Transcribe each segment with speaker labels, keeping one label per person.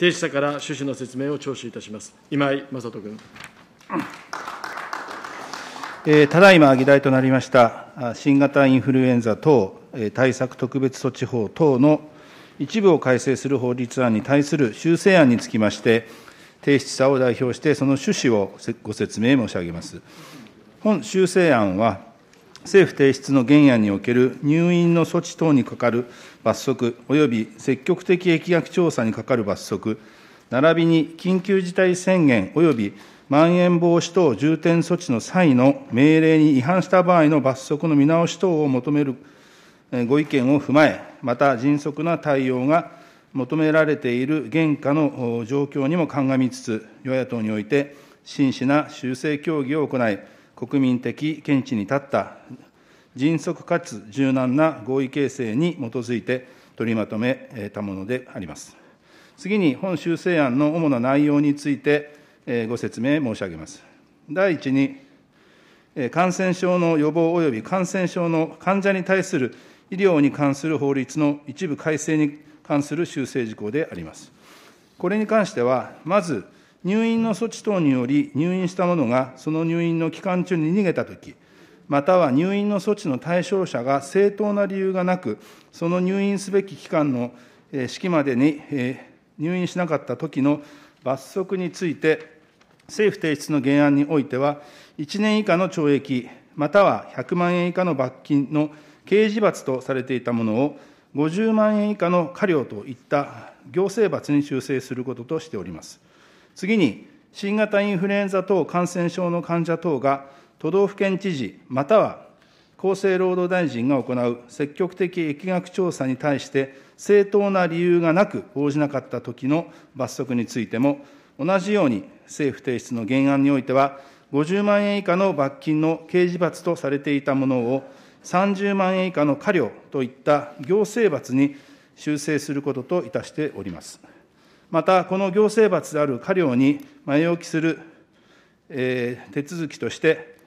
Speaker 1: 提出者から趣旨の説明を聴取いたします。今井雅人君。えただいま議題となりました新型インフルエンザ等対策特別措置法等の一部を改正する法律案に対する修正案につきまして、提出者を代表して、その趣旨をご説明申し上げます。本修正案は、政府提出の原案における入院の措置等に係る罰則および積極的疫学調査に係る罰則、ならびに緊急事態宣言およびまん延防止等重点措置の際の命令に違反した場合の罰則の見直し等を求めるご意見を踏まえ、また迅速な対応が求められている現下の状況にも鑑みつつ、与野党において真摯な修正協議を行い、国民的見地に立った迅速かつ柔軟な合意形成に基づいて取りまとめたものであります。次に本修正案の主な内容についてご説明申し上げます。第1に、感染症の予防及び感染症の患者に対する医療に関する法律の一部改正に関する修正事項であります。これに関しては、まず、入院の措置等により入院した者がその入院の期間中に逃げたとき、または入院の措置の対象者が正当な理由がなく、その入院すべき期間の式までに入院しなかったときの罰則について、政府提出の原案においては、1年以下の懲役、または100万円以下の罰金の刑事罰とされていたものを、50万円以下の科料といった行政罰に修正することとしております。次に、新型インフルエンザ等感染症の患者等が、都道府県知事、または厚生労働大臣が行う積極的疫学調査に対して、正当な理由がなく応じなかった時の罰則についても、同じように政府提出の原案においては、50万円以下の罰金の刑事罰とされていたものを、30万円以下の科料といった行政罰に修正することといたしております。また、この行政罰である科料に前置きする手続きとして、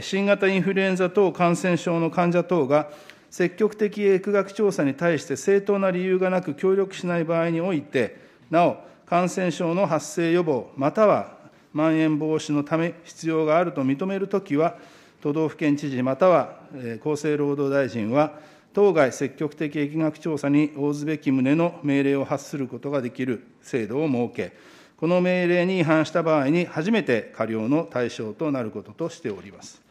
Speaker 1: 新型インフルエンザ等感染症の患者等が、積極的疫学調査に対して正当な理由がなく協力しない場合において、なお、感染症の発生予防、またはまん延防止のため必要があると認めるときは、都道府県知事または厚生労働大臣は、当該積極的疫学調査に応ずべき旨の命令を発することができる制度を設け、この命令に違反した場合に初めて過料の対象となることとしております。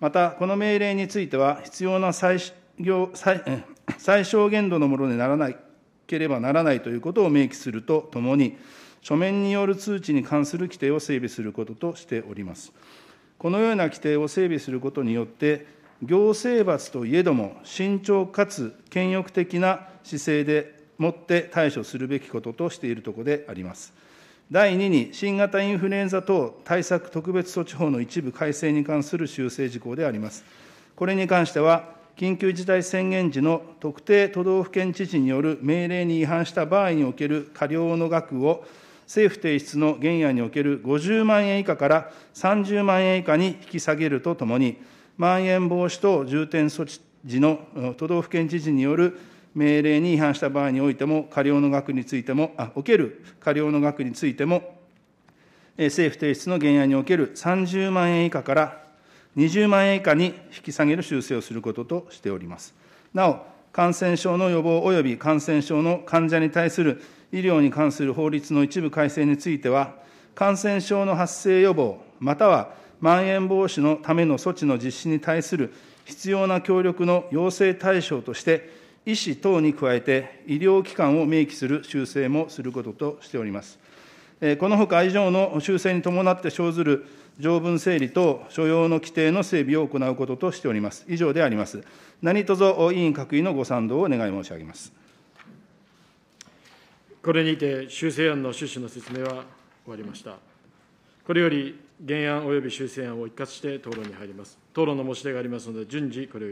Speaker 1: また、この命令については、必要な最最小限度のものでならなければならないということを明記するとともに、書面による通知に関する規定を整備することとしております。このような規定を整備することによって、行政罰といえども、慎重かつ権欲的な姿勢でもって対処するべきこととしているところであります。第2に、新型インフルエンザ等対策特別措置法の一部改正に関する修正事項であります。これに関しては、緊急事態宣言時の特定都道府県知事による命令に違反した場合における過料の額を、政府提出の原案における50万円以下から30万円以下に引き下げるとともに、まん延防止等重点措置時の都道府県知事による命令に違反した場合においても、過料の額についても、あ、おける過料の額についても、政府提出の原案における30万円以下から20万円以下に引き下げる修正をすることとしております。なお、感染症の予防及び感染症の患者に対する医療に関する法律の一部改正については、感染症の発生予防、またはまん延防止のための措置の実施に対する必要な協力の要請対象として、医師等に加えて、医療機関を明記する修正もすることとしております。このほか以上の修正に伴って生ずる条文整理等所要の規定の整備を行うこととしております。以上であります。何卒委員各位のご賛同をお願い申し上げます。これにて修正案の趣旨の説明は終わりました。これより原案および修正案を一括して討論に入ります。討論の申し出がありますので、順次、これを